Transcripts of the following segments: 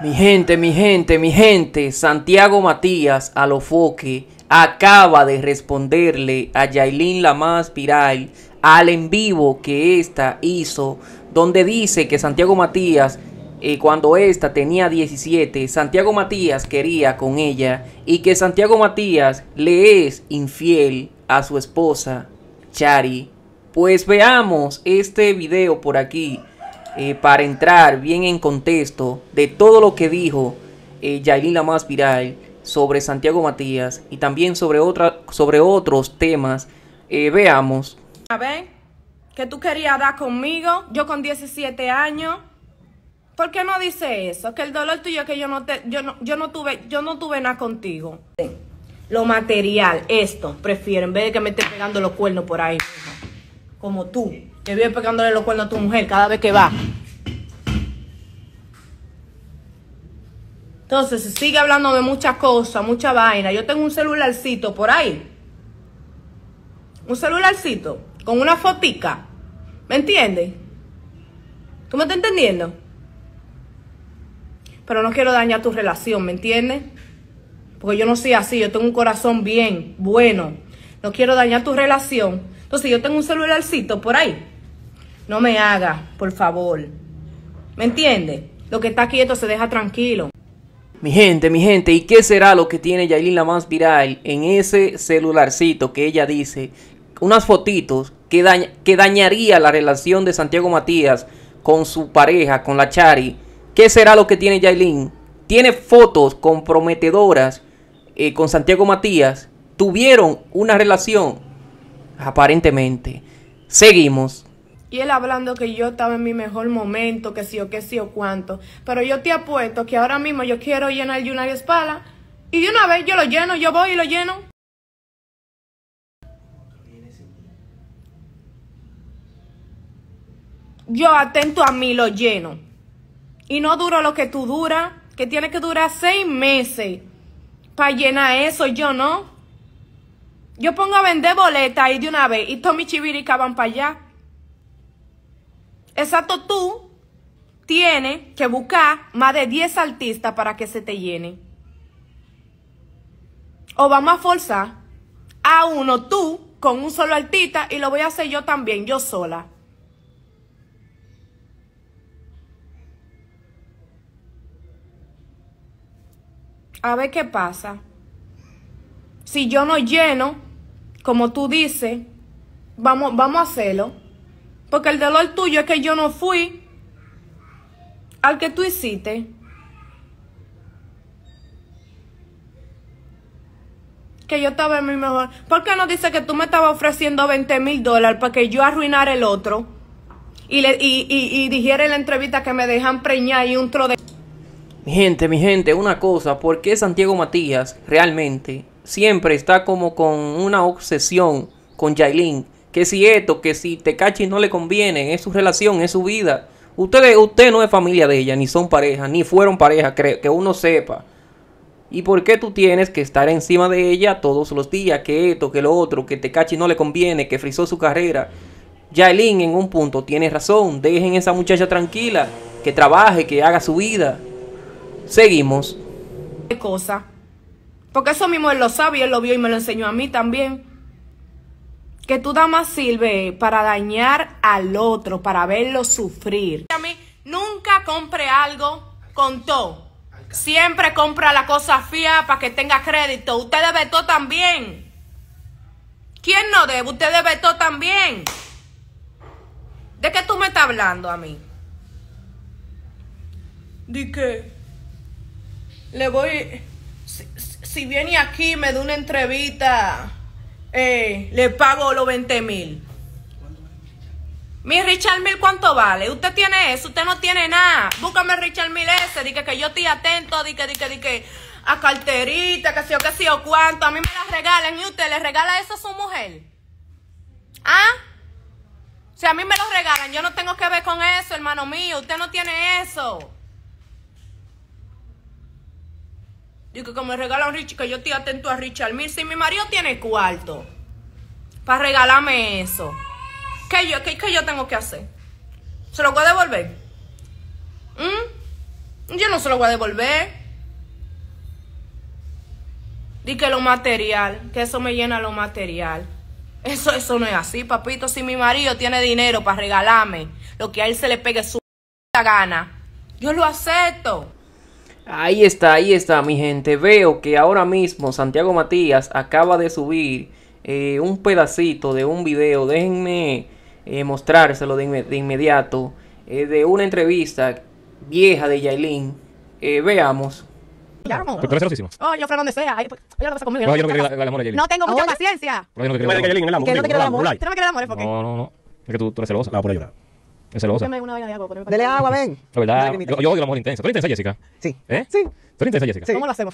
Mi gente, mi gente, mi gente, Santiago Matías Alofoque acaba de responderle a Yailin Lamas Piral al en vivo que ésta hizo, donde dice que Santiago Matías, eh, cuando ésta tenía 17, Santiago Matías quería con ella y que Santiago Matías le es infiel a su esposa, Chari. Pues veamos este video por aquí. Eh, para entrar bien en contexto de todo lo que dijo eh, Yailin Lamas Viral sobre Santiago Matías y también sobre, otra, sobre otros temas, eh, veamos. A ver, que tú querías dar conmigo, yo con 17 años. ¿Por qué no dice eso? Que el dolor tuyo es que yo no, te, yo no, yo no tuve, yo no tuve nada contigo. Lo material, esto, prefiero, en vez de que me esté pegando los cuernos por ahí como tú, que vive pegándole los cuernos a tu mujer cada vez que va. Entonces, sigue hablando de muchas cosas, mucha vaina. Yo tengo un celularcito por ahí. Un celularcito con una fotica. ¿Me entiendes? ¿Tú me estás entendiendo? Pero no quiero dañar tu relación, ¿me entiendes? Porque yo no soy así, yo tengo un corazón bien, bueno. No quiero dañar tu relación entonces yo tengo un celularcito por ahí. No me haga, por favor. ¿Me entiende? Lo que está quieto se deja tranquilo. Mi gente, mi gente, ¿y qué será lo que tiene Yailin la más viral en ese celularcito que ella dice? Unas fotitos que, que dañaría la relación de Santiago Matías con su pareja, con la Chari. ¿Qué será lo que tiene Yailin? Tiene fotos comprometedoras eh, con Santiago Matías. Tuvieron una relación aparentemente. Seguimos. Y él hablando que yo estaba en mi mejor momento, que si o que si o cuánto. Pero yo te apuesto que ahora mismo yo quiero llenar el una Espala. Y de una vez yo lo lleno, yo voy y lo lleno. Yo atento a mí lo lleno. Y no duro lo que tú duras, que tiene que durar seis meses para llenar eso, yo no. Yo pongo a vender boletas ahí de una vez, y Tommy Chivirica van para allá. Exacto, tú tienes que buscar más de 10 artistas para que se te llene. O vamos a forzar a uno tú con un solo artista y lo voy a hacer yo también, yo sola. A ver qué pasa si yo no lleno, como tú dices, vamos, vamos a hacerlo. Porque el dolor tuyo es que yo no fui al que tú hiciste. Que yo estaba en mi mejor. ¿Por qué no dice que tú me estabas ofreciendo 20 mil dólares para que yo arruinara el otro? Y, le, y, y, y dijera en la entrevista que me dejan preñar y un tro de... Mi gente, mi gente, una cosa, ¿por qué Santiago Matías realmente siempre está como con una obsesión con Jailin. Que si esto, que si Tecachi no le conviene, es su relación, es su vida. usted no es familia de ella, ni son pareja, ni fueron pareja, creo que uno sepa. ¿Y por qué tú tienes que estar encima de ella todos los días? Que esto, que lo otro, que Tecachi no le conviene, que frizó su carrera. Yailin en un punto tiene razón. Dejen esa muchacha tranquila, que trabaje, que haga su vida. Seguimos. ¿Qué cosa? Porque eso mismo él lo sabe él lo vio y me lo enseñó a mí también. Que tú nada más sirve para dañar al otro, para verlo sufrir. A mí, nunca compre algo con todo. Siempre compra la cosa fía para que tenga crédito. Usted debe todo también. ¿Quién no debe? Usted debe todo también. ¿De qué tú me estás hablando a mí? De que le voy si, viene aquí, me da una entrevista, eh, le pago los 20 mil. Mi Richard Mil, ¿cuánto vale? Usted tiene eso, usted no tiene nada. Búscame Richard Mil ese, di que, yo estoy atento, di que, di a carterita, que si o que sí o cuánto. A mí me las regalan y usted le regala eso a su mujer. ¿Ah? Si a mí me lo regalan, yo no tengo que ver con eso, hermano mío. Usted no tiene eso. Digo que me regalan Richie, que yo estoy atento a Richard Mir Si mi marido tiene cuarto para regalarme eso, ¿qué yo, qué, yo tengo que hacer? ¿Se lo voy a devolver? ¿Mm? Yo no se lo voy a devolver. Di que lo material, que eso me llena lo material. Eso, eso no es así, papito. Si mi marido tiene dinero para regalarme lo que a él se le pegue su gana, yo lo acepto. Ahí está, ahí está mi gente. Veo que ahora mismo Santiago Matías acaba de subir eh, un pedacito de un video. Déjenme eh, mostrárselo de, inmediato. Eh, de una entrevista vieja de Yailin. Eh, veamos. Llamo. Porque tú eres Oh, yo a donde sea. Ay, que pues, No, yo no quiero el amor a Yailin. No tengo mucha paciencia. no no el no el amor? No, no, no. Es que tú, eres celosa. No, por ahí. Es agua. Dele agua, ven. La verdad, yo, yo odio la mujer intensa. ¿Tú eres intensa, Jessica? Sí. ¿Eh? Sí. ¿Tú eres intensa, Jessica? Sí. ¿Cómo lo hacemos?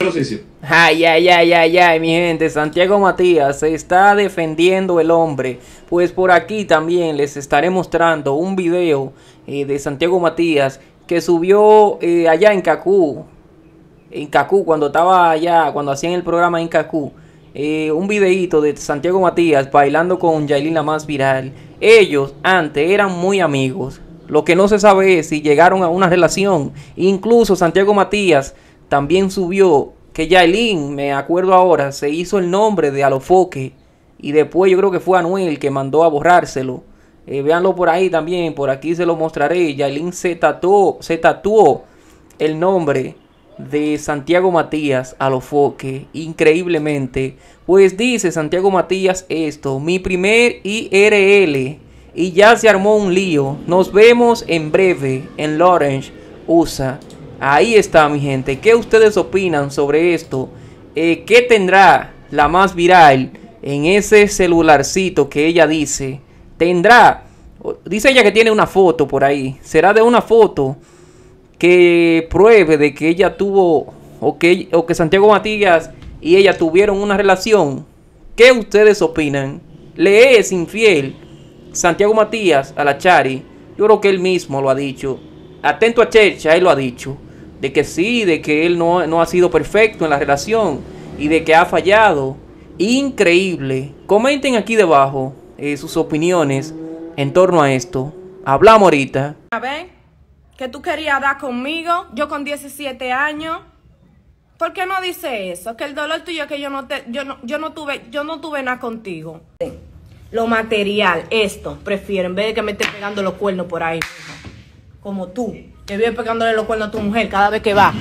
Ay, ay, ay, ay, ay, mi gente. Santiago Matías se está defendiendo el hombre. Pues por aquí también les estaré mostrando un video eh, de Santiago Matías que subió eh, allá en Cacú. En Cacú, cuando estaba allá, cuando hacían el programa en Cacú. Eh, un videíto de Santiago Matías bailando con Yailin la más viral. Ellos antes eran muy amigos. Lo que no se sabe es si llegaron a una relación. Incluso Santiago Matías también subió que Yailin, me acuerdo ahora, se hizo el nombre de Alofoque. Y después yo creo que fue Anuel que mandó a borrárselo. Veanlo eh, véanlo por ahí también, por aquí se lo mostraré. Yailin se tatuó, se tatuó el nombre de Santiago Matías a lo foque, increíblemente. Pues dice Santiago Matías esto, mi primer IRL y ya se armó un lío. Nos vemos en breve en Lawrence, USA. Ahí está mi gente. ¿Qué ustedes opinan sobre esto? Eh, ¿Qué tendrá la más viral en ese celularcito que ella dice? Tendrá, dice ella que tiene una foto por ahí. ¿Será de una foto? que pruebe de que ella tuvo o que, Santiago Matías y ella tuvieron una relación, ¿qué ustedes opinan? ¿Le es infiel Santiago Matías a la Chari? Yo creo que él mismo lo ha dicho. Atento a Checha, él lo ha dicho. De que sí, de que él no, ha sido perfecto en la relación y de que ha fallado. Increíble. Comenten aquí debajo eh, sus opiniones en torno a esto. Hablamos ahorita. A ver que tú querías dar conmigo, yo con 17 años. ¿Por qué no dice eso? Que el dolor tuyo es que yo no te, yo tuve, yo no tuve nada contigo. Lo material, esto, prefiero, en vez de que me esté pegando los cuernos por ahí, como tú, que vives pegándole los cuernos a tu mujer cada vez que va.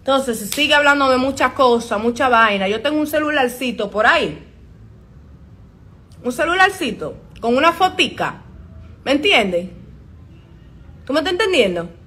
Entonces, se sigue hablando de muchas cosas, mucha vaina. Yo tengo un celularcito por ahí. Un celularcito con una fotica ¿Me entiende? ¿Cómo me estás entendiendo?